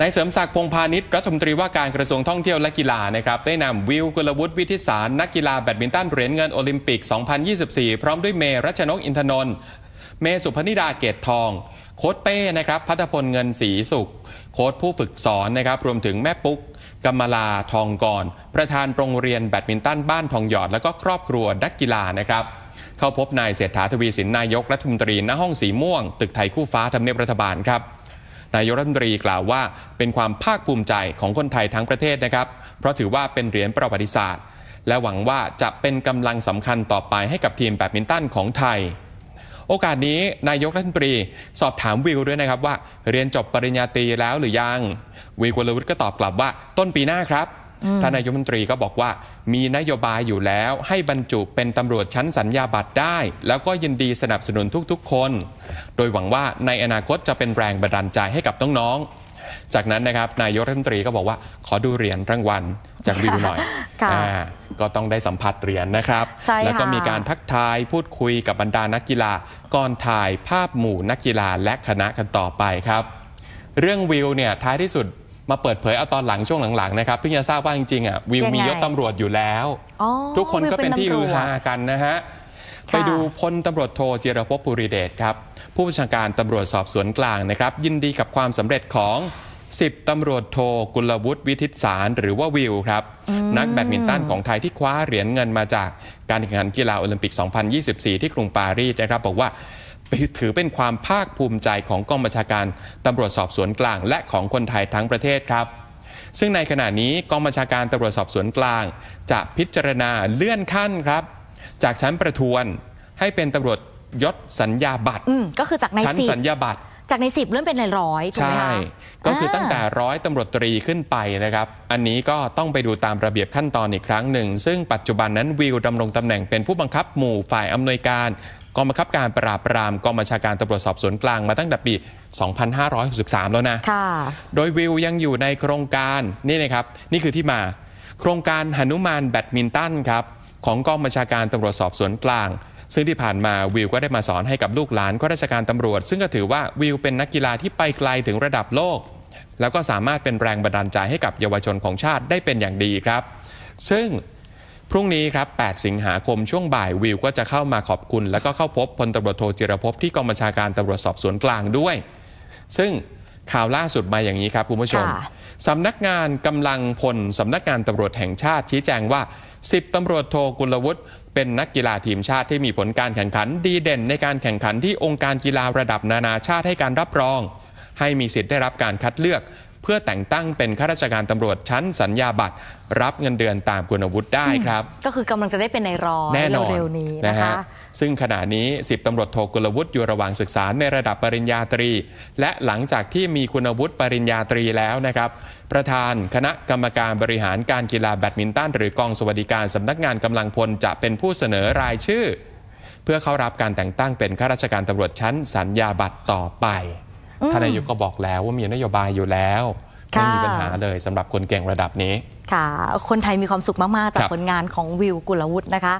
นายเสริมศักดิ์พงพาณิชย์รัฐมนตรีว่าการกระทรวงท่องเที่ยวและกีฬานะครับได้นำวิวกุลวุฒิวิทิสาร นักกีฬาแบดมินตันเหรียญเงินโอลิมปิก 2024 พร้อมด้วยเมรัชนกอินทนนท์เมสุพนิดาเกตทอง โค้ดเป้นะครับพัฒพลเงินสีสุข โค้ดผู้ฝึกสอนนะครับรวมถึงแม่ปุ๊กกมลา ทองกรประธานโรงเรียนแบดมินตันบ้านทองหยอดและก็ครอบครัวนักกีฬานะครับเข้าพบนายเศรษฐาทวีสินนายกรัฐมนตรีณห้องสีม่วง ตึกไทยคู่ฟ้าทำเนียบรัฐบาลครับนายรัฐมนตรีกล่าวว่า เป็นความภาคภูมิใจของคนไทยทั้งประเทศนะครับ เพราะถือว่าเป็นเหรียญประวัติศาสตร์ และหวังว่าจะเป็นกำลังสำคัญต่อไปให้กับทีมแบดมินตันของไทย โอกาสนี้นายกรัฐมนตรี สอบถามวิวด้วยนะครับว่า เรียนจบปริญญาตรีแล้วหรือยังวิวกลวุฒิก็ตอบกลับว่าต้นปีหน้าครับท่านนายกรัฐมนตรีก็บอกว่ามีนโยบายอยู่แล้ว ให้บรรจุเป็นตำรวจชั้นสัญญาบัตรได้ แล้วก็ยินดีสนับสนุนทุกๆ คน โดยหวังว่าในอนาคตจะเป็นแรงบันดาลใจให้กับน้องๆ จากนั้นนะครับนายกรัฐมนตรีก็บอกว่า ขอดูเหรียญรางวัล จากวิวหน่อยก็ต้องได้สัมผัสเหรียญนนะครับ แล้วก็มีการทักทายพูดคุยกับบรรดานักกีฬาก่อนถ่ายภาพหมู่นักกีฬาและคณะกันต่อไปครับ เรื่องวิวเนี่ยท้ายที่สุดมาเปิดเผยเอาตอนหลังช่วงหลัง ๆ นะครับ เพิ่งจะทราบว่าจริงๆอ่ะวิวมียศตำรวจอยู่แล้ว ทุกคนก็เป็นที่ฮือฮากันนะฮะ ไปดูพลตำรวจโทเจรพภูริเดชครับ ผู้บัญชาการตำรวจสอบสวนกลางนะครับยินดีกับความสำเร็จของ 10ตำรวจโทกุลวุฒิวิทิศสาร หรือว่าวิวครับ นักแบดมินตันของไทยที่คว้าเหรียญเงินมาจากการแข่งขันกีฬาโอลิมปิก 2024 ที่กรุงปารีสนะครับบอกว่าถือเป็นความภาคภูมิใจของกองบัญชาการตำรวจสอบสวนกลาง และของคนไทยทั้งประเทศครับ ซึ่งในขณะนี้กองบัญชาการตำรวจสอบสวนกลางจะพิจารณาเลื่อนขั้นครับ จากชั้นประทวนให้เป็นตำรวจยศสัญญาบัตรก็คือจากในชั้นสัญญาบัตรจากในสิบเลื่อนเป็นในร้อยถูกไหมคะใช่ก็คือตั้งแต่ร้อยตำรวจตรีขึ้นไปนะครับ อันนี้ก็ต้องไปดูตามระเบียบขั้นตอนอีกครั้งหนึ่งซึ่งปัจจุบันนั้นวิวดำรงตำแหน่งเป็นผู้บังคับหมู่ฝ่ายอำนวยการกองบังคับการปราบปราม กองบัญชาการตำรวจสอบสวนกลางมาตั้งแต่ปี 2563 แล้วนะโดยวิวยังอยู่ในโครงการ นี่นะ ครับ นี่ คือที่มา โครงการหนุมานแบดมินตันครับของกองบัญชาการตำรวจสอบสวนกลาง ซึ่งที่ผ่านมาวิวก็ได้มาสอนให้กับลูกหลานข้าราชการตำรวจ ซึ่งก็ถือว่าวิวเป็นนักกีฬาที่ไปไกลถึงระดับโลก แล้วก็สามารถเป็นแรงบันดาลใจให้กับเยาวชนของชาติได้เป็นอย่างดีครับ ซึ่งพรุ่งนี้ครับ 8 สิงหาคมช่วงบ่ายวิวก็จะเข้ามาขอบคุณ แล้วก็เข้าพบพลตำรวจโทจิรพบที่กองบัญชาการตำรวจสอบสวนกลางด้วย ซึ่งข่าวล่าสุดมาอย่างนี้ครับคุณผู้ชมสำนักงานกำลังพลสำนักงานตำรวจแห่งชาติชี้แจงว่า10ตำรวจโทกุลวุฒิ เป็นนักกีฬาทีมชาติที่มีผลการแข่งขัน ดีเด่นในการแข่งขันที่องค์การกีฬาระดับนานาชาติให้การรับรอง ให้มีสิทธิ์ได้รับการคัดเลือกพื่อแต่งตั้งเป็นข้าราชการตำรวจชั้นสัญญาบัตร รับเงินเดือนตามคุณวุฒิได้ครับ ก็คือกำลังจะได้เป็นนายรอแน่นอนเร็วนี้นะคะซึ่งขณะนี้ 10ตำรวจโทกุลวุฒิอยู่ระหว่างศึกษาในระดับปริญญาตรี และหลังจากที่มีคุณวุฒิปริญญาตรีแล้วนะครับ ประธานคณะกรรมการบริหารการกีฬาแบดมินตัน หรือกองสวัสดิการสำนักงานกำลังพลจะเป็นผู้เสนอรายชื่อ เพื่อเข้ารับการแต่งตั้งเป็นข้าราชการตำรวจชั้นสัญญาบัตรต่อไปท่านนายกก็บอกแล้วว่ามีนโยบายอยู่แล้วไม่มีปัญหาเลยสำหรับคนเก่งระดับนี้ ค่ะ คนไทยมีความสุขมากๆจากผลงานของวิวกุลวุฒินะคะ